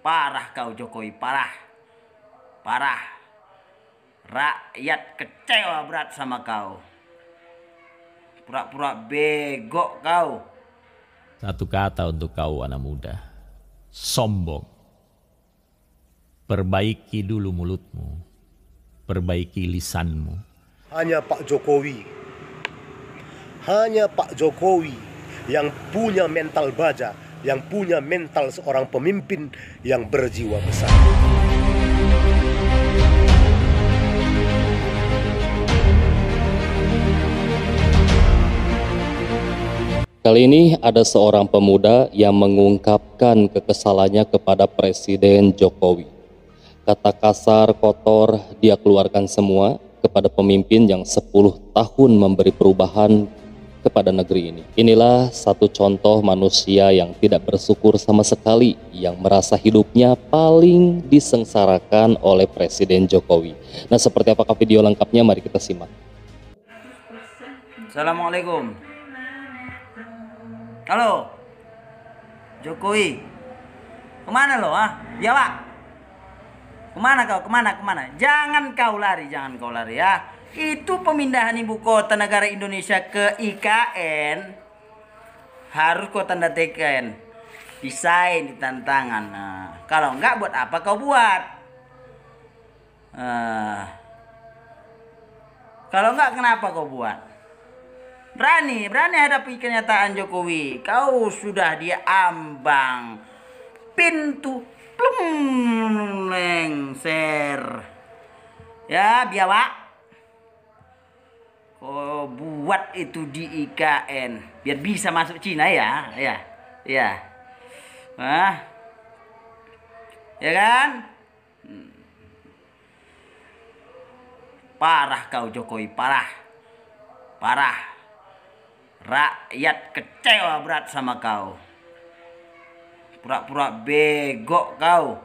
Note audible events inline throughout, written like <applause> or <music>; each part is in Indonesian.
Parah kau Jokowi, parah. Parah. Rakyat kecewa berat sama kau. Pura-pura bego kau. Satu kata untuk kau anak muda. Sombong. Perbaiki dulu mulutmu. Perbaiki lisanmu. Hanya Pak Jokowi. Hanya Pak Jokowi yang punya mental baja yang punya mental seorang pemimpin yang berjiwa besar. Kali ini ada seorang pemuda yang mengungkapkan kekesalannya kepada Presiden Jokowi. Kata kasar, kotor, dia keluarkan semua kepada pemimpin yang 10 tahun memberi perubahan kepada negeri ini. Inilah satu contoh manusia yang tidak bersyukur sama sekali, yang merasa hidupnya paling disengsarakan oleh Presiden Jokowi. Nah, seperti apakah video lengkapnya? Mari kita simak. Assalamualaikum. Halo, Jokowi. Kemana lo? Ah, ya pak. Kemana kau? Kemana? Kemana? Jangan kau lari, jangan kau lari ya itu pemindahan ibu kota negara Indonesia ke IKN harus kau tanda tekan desain di tantangan nah, kalau enggak buat apa kau buat uh, kalau enggak kenapa kau buat berani berani hadapi kenyataan Jokowi kau sudah ambang pintu plum lengser ya biawak oh, buat itu di IKN biar bisa masuk Cina ya ya ya nah ya kan parah kau Jokowi parah parah rakyat kecewa berat sama kau pura-pura bego kau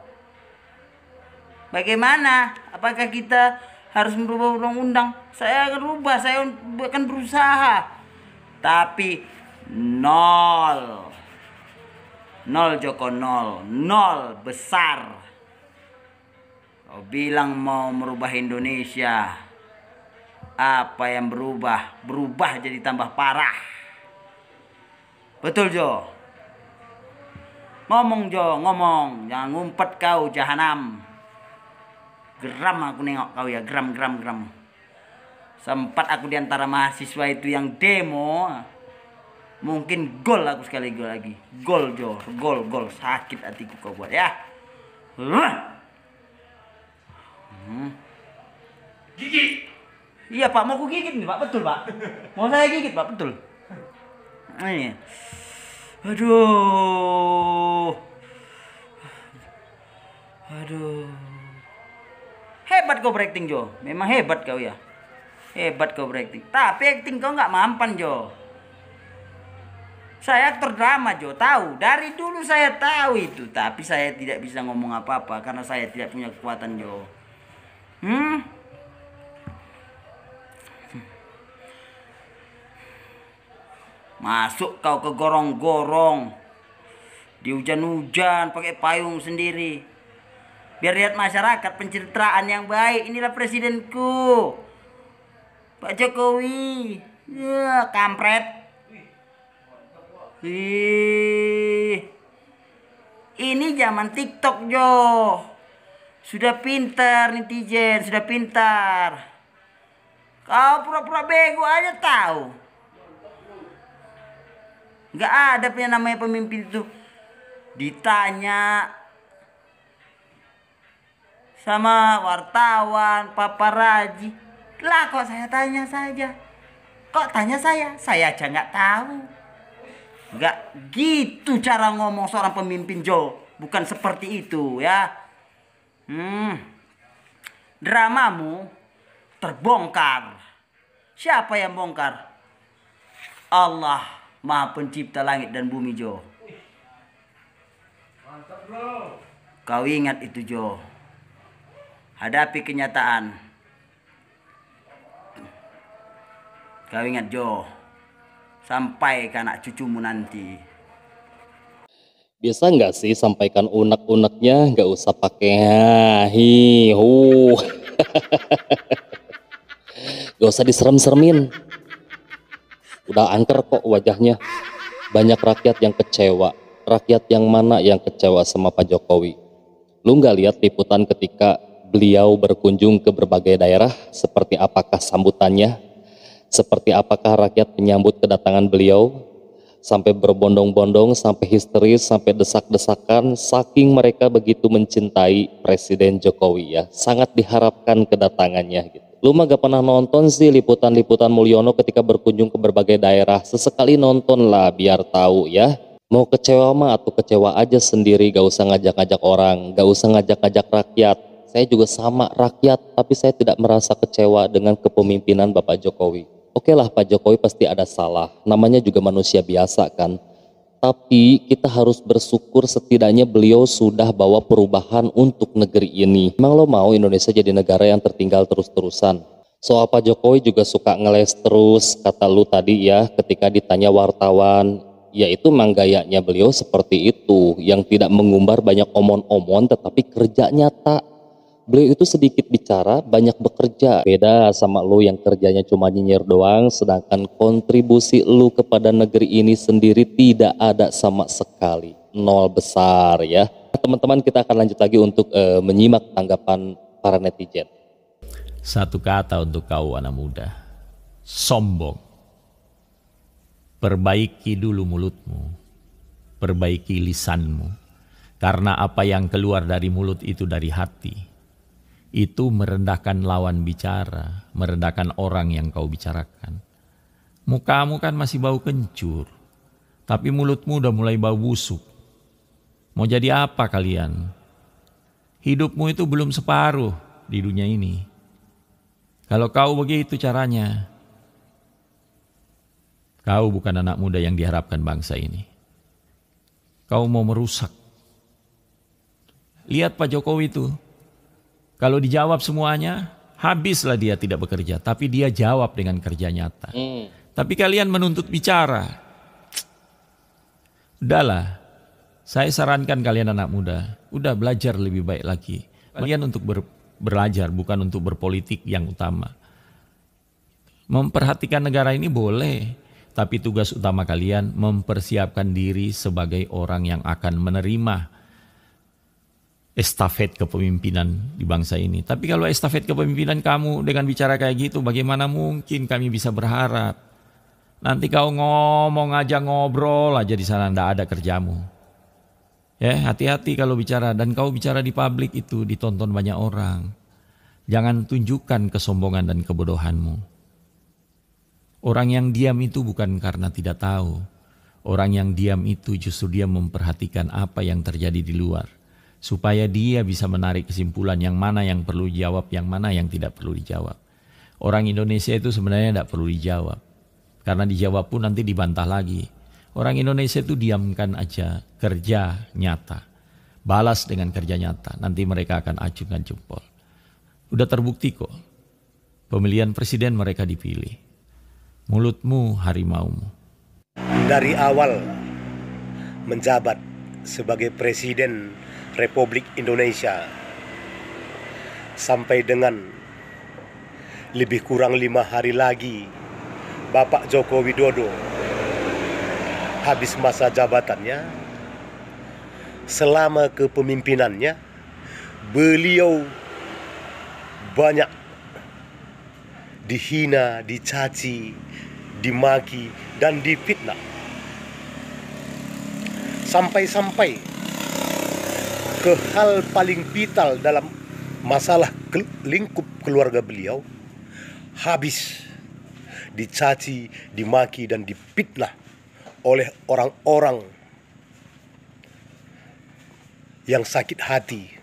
bagaimana apakah kita harus merubah undang-undang saya akan rubah saya akan berusaha tapi nol nol Joko nol nol besar kau bilang mau merubah Indonesia apa yang berubah berubah jadi tambah parah betul Jo ngomong Jo ngomong jangan ngumpet kau jahanam geram aku nengok kau ya geram geram geram sempat aku diantara mahasiswa itu yang demo mungkin gol aku sekali gol lagi gol jo, gol gol sakit hatiku kau buat ya hmm. gigit iya pak mau aku gigit nih pak betul pak mau saya gigit pak betul ah, ini iya. aduh aduh Hebat kau berakting Jo. Memang hebat kau ya. Hebat kau berakting. Tapi akting kau nggak mampan Jo. Saya aktor drama Jo, tahu. Dari dulu saya tahu itu, tapi saya tidak bisa ngomong apa-apa karena saya tidak punya kekuatan Jo. Hmm? Masuk kau ke gorong-gorong. Di hujan-hujan pakai payung sendiri biar lihat masyarakat pencitraan yang baik inilah presidenku Pak Jokowi ya kampret Ih. ini zaman TikTok Jo sudah pintar netizen sudah pintar kau pura-pura bego aja tahu nggak ada punya namanya pemimpin itu ditanya sama wartawan, Raji, Lah kok saya tanya saja. Kok tanya saya? Saya aja nggak tahu. Nggak gitu cara ngomong seorang pemimpin Jo. Bukan seperti itu ya. Hmm. Dramamu terbongkar. Siapa yang bongkar? Allah Maha Pencipta langit dan bumi Jo. Kau ingat itu Jo hadapi kenyataan kau ingat Jo sampai ke anak cucumu nanti bisa nggak sih sampaikan unek-uneknya nggak usah pakai ah, hi hu <laughs> nggak usah diserem-seremin udah angker kok wajahnya banyak rakyat yang kecewa rakyat yang mana yang kecewa sama Pak Jokowi lu nggak lihat liputan ketika beliau berkunjung ke berbagai daerah, seperti apakah sambutannya, seperti apakah rakyat menyambut kedatangan beliau, sampai berbondong-bondong, sampai histeris, sampai desak-desakan, saking mereka begitu mencintai Presiden Jokowi ya, sangat diharapkan kedatangannya gitu. Lu mah gak pernah nonton sih liputan-liputan Mulyono ketika berkunjung ke berbagai daerah. Sesekali nonton lah biar tahu ya. Mau kecewa mah atau kecewa aja sendiri, gak usah ngajak-ngajak orang, gak usah ngajak-ngajak rakyat. Saya juga sama rakyat, tapi saya tidak merasa kecewa dengan kepemimpinan Bapak Jokowi. Oke lah Pak Jokowi pasti ada salah, namanya juga manusia biasa kan. Tapi kita harus bersyukur setidaknya beliau sudah bawa perubahan untuk negeri ini. Emang lo mau Indonesia jadi negara yang tertinggal terus-terusan? Soal Pak Jokowi juga suka ngeles terus, kata lu tadi ya ketika ditanya wartawan, yaitu gayanya beliau seperti itu, yang tidak mengumbar banyak omon-omon tetapi kerja nyata beliau itu sedikit bicara, banyak bekerja. Beda sama lu yang kerjanya cuma nyinyir doang, sedangkan kontribusi lu kepada negeri ini sendiri tidak ada sama sekali. Nol besar ya. Teman-teman kita akan lanjut lagi untuk uh, menyimak tanggapan para netizen. Satu kata untuk kau anak muda. Sombong. Perbaiki dulu mulutmu. Perbaiki lisanmu. Karena apa yang keluar dari mulut itu dari hati itu merendahkan lawan bicara, merendahkan orang yang kau bicarakan. Mukamu kan masih bau kencur, tapi mulutmu udah mulai bau busuk. Mau jadi apa kalian? Hidupmu itu belum separuh di dunia ini. Kalau kau begitu caranya, kau bukan anak muda yang diharapkan bangsa ini. Kau mau merusak. Lihat Pak Jokowi itu, kalau dijawab semuanya, habislah dia tidak bekerja. Tapi dia jawab dengan kerja nyata. Hmm. Tapi kalian menuntut bicara. Udahlah, saya sarankan kalian anak muda, udah belajar lebih baik lagi. Kalian untuk ber, belajar, bukan untuk berpolitik yang utama. Memperhatikan negara ini boleh, tapi tugas utama kalian mempersiapkan diri sebagai orang yang akan menerima estafet kepemimpinan di bangsa ini. Tapi kalau estafet kepemimpinan kamu dengan bicara kayak gitu, bagaimana mungkin kami bisa berharap? Nanti kau ngomong aja ngobrol aja di sana, ndak ada kerjamu. Ya, hati-hati kalau bicara dan kau bicara di publik itu ditonton banyak orang. Jangan tunjukkan kesombongan dan kebodohanmu. Orang yang diam itu bukan karena tidak tahu. Orang yang diam itu justru dia memperhatikan apa yang terjadi di luar supaya dia bisa menarik kesimpulan yang mana yang perlu dijawab, yang mana yang tidak perlu dijawab. Orang Indonesia itu sebenarnya tidak perlu dijawab. Karena dijawab pun nanti dibantah lagi. Orang Indonesia itu diamkan aja kerja nyata. Balas dengan kerja nyata. Nanti mereka akan acungkan jempol. Udah terbukti kok. Pemilihan presiden mereka dipilih. Mulutmu harimaumu. Dari awal menjabat sebagai presiden Republik Indonesia sampai dengan lebih kurang lima hari lagi Bapak Joko Widodo habis masa jabatannya selama kepemimpinannya beliau banyak dihina, dicaci, dimaki dan difitnah sampai-sampai ke hal paling vital dalam masalah ke lingkup keluarga beliau habis dicaci, dimaki dan dipitnah oleh orang-orang yang sakit hati,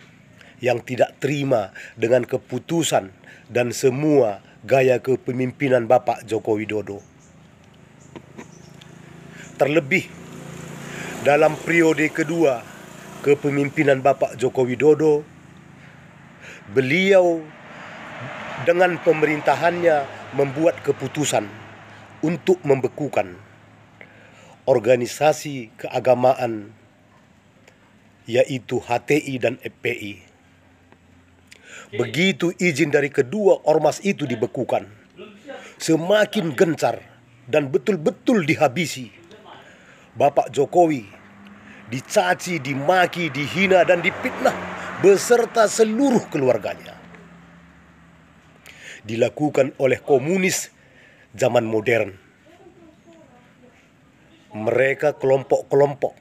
yang tidak terima dengan keputusan dan semua gaya kepemimpinan Bapak Joko Widodo. Terlebih dalam periode kedua kepemimpinan Bapak Joko Widodo beliau dengan pemerintahannya membuat keputusan untuk membekukan organisasi keagamaan yaitu HTI dan FPI. Begitu izin dari kedua ormas itu dibekukan, semakin gencar dan betul-betul dihabisi. Bapak Jokowi dicaci, dimaki, dihina dan dipitnah beserta seluruh keluarganya. Dilakukan oleh komunis zaman modern. Mereka kelompok-kelompok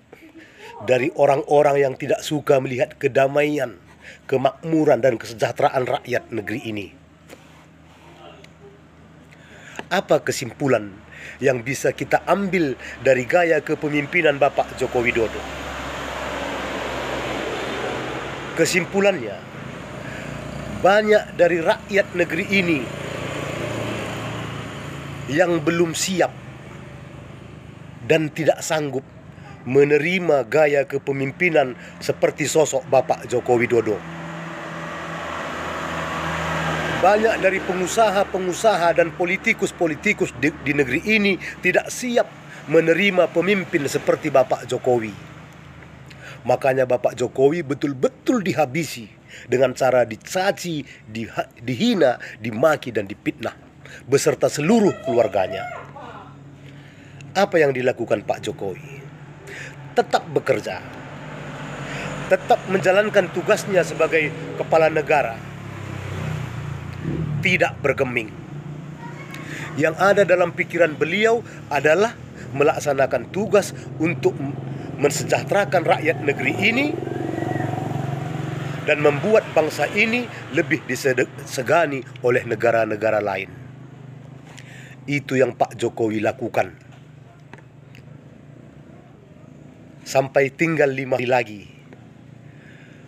dari orang-orang yang tidak suka melihat kedamaian, kemakmuran dan kesejahteraan rakyat negeri ini. Apa kesimpulan yang bisa kita ambil dari gaya kepemimpinan Bapak Joko Widodo? Kesimpulannya, banyak dari rakyat negeri ini yang belum siap dan tidak sanggup menerima gaya kepemimpinan seperti sosok Bapak Joko Widodo. Banyak dari pengusaha-pengusaha dan politikus-politikus di, di negeri ini tidak siap menerima pemimpin seperti Bapak Jokowi. Makanya Bapak Jokowi betul-betul dihabisi dengan cara dicaci, dihina, dimaki dan dipitnah beserta seluruh keluarganya. Apa yang dilakukan Pak Jokowi? Tetap bekerja. Tetap menjalankan tugasnya sebagai kepala negara. Tidak bergeming. Yang ada dalam pikiran beliau adalah melaksanakan tugas untuk mensejahterakan rakyat negeri ini dan membuat bangsa ini lebih disegani oleh negara-negara lain. Itu yang Pak Jokowi lakukan. Sampai tinggal lima hari lagi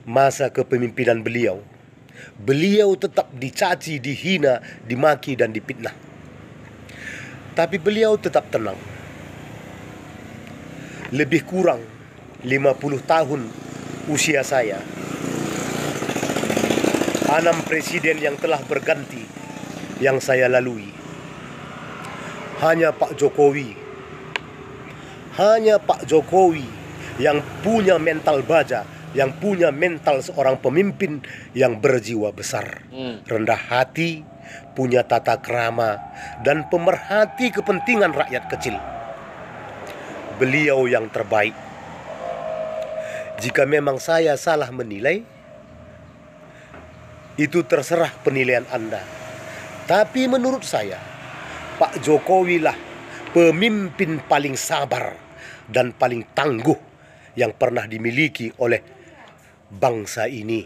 masa kepemimpinan beliau. Beliau tetap dicaci, dihina, dimaki dan dipitnah. Tapi beliau tetap tenang lebih kurang 50 tahun usia saya. Enam presiden yang telah berganti yang saya lalui. Hanya Pak Jokowi. Hanya Pak Jokowi yang punya mental baja, yang punya mental seorang pemimpin yang berjiwa besar, hmm. rendah hati, punya tata krama dan pemerhati kepentingan rakyat kecil beliau yang terbaik. Jika memang saya salah menilai, itu terserah penilaian Anda. Tapi menurut saya, Pak Jokowi lah pemimpin paling sabar dan paling tangguh yang pernah dimiliki oleh bangsa ini.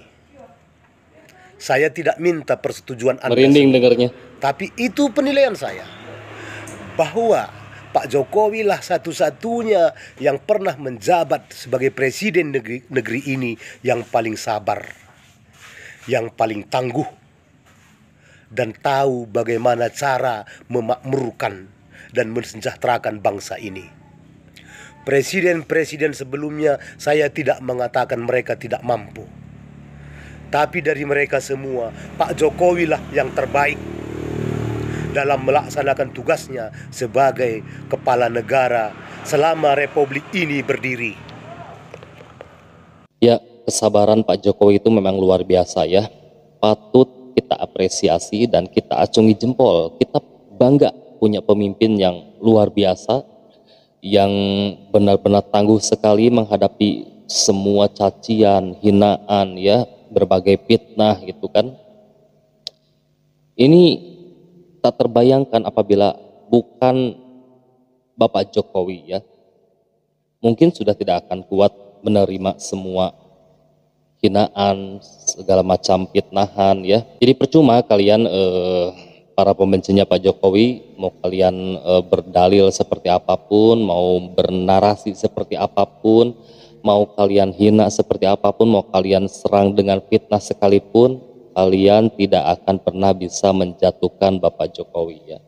Saya tidak minta persetujuan Anda. Merinding dengarnya. Tapi itu penilaian saya. Bahwa Pak Jokowi lah satu-satunya yang pernah menjabat sebagai presiden negeri, negeri ini yang paling sabar, yang paling tangguh, dan tahu bagaimana cara memakmurkan dan mensejahterakan bangsa ini. Presiden-presiden sebelumnya saya tidak mengatakan mereka tidak mampu. Tapi dari mereka semua, Pak Jokowi lah yang terbaik dalam melaksanakan tugasnya sebagai kepala negara selama republik ini berdiri. Ya, kesabaran Pak Jokowi itu memang luar biasa ya. Patut kita apresiasi dan kita acungi jempol. Kita bangga punya pemimpin yang luar biasa yang benar-benar tangguh sekali menghadapi semua cacian, hinaan ya, berbagai fitnah gitu kan. Ini tak terbayangkan apabila bukan Bapak Jokowi ya, mungkin sudah tidak akan kuat menerima semua hinaan, segala macam fitnahan ya. Jadi percuma kalian eh, para pembencinya Pak Jokowi, mau kalian eh, berdalil seperti apapun, mau bernarasi seperti apapun, mau kalian hina seperti apapun, mau kalian serang dengan fitnah sekalipun, kalian tidak akan pernah bisa menjatuhkan Bapak Jokowi ya.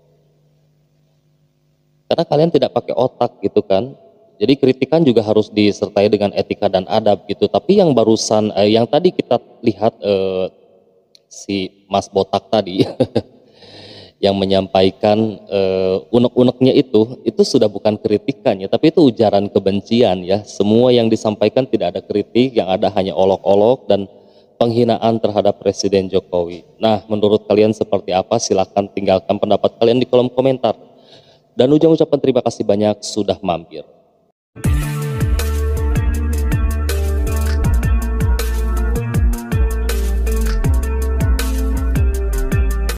Karena kalian tidak pakai otak gitu kan. Jadi kritikan juga harus disertai dengan etika dan adab gitu. Tapi yang barusan eh, yang tadi kita lihat eh, si Mas Botak tadi <laughs> yang menyampaikan uh, unek-uneknya itu, itu sudah bukan kritikan ya, tapi itu ujaran kebencian ya. Semua yang disampaikan tidak ada kritik, yang ada hanya olok-olok dan penghinaan terhadap Presiden Jokowi. Nah, menurut kalian seperti apa? Silahkan tinggalkan pendapat kalian di kolom komentar. Dan ujung ucapan terima kasih banyak sudah mampir.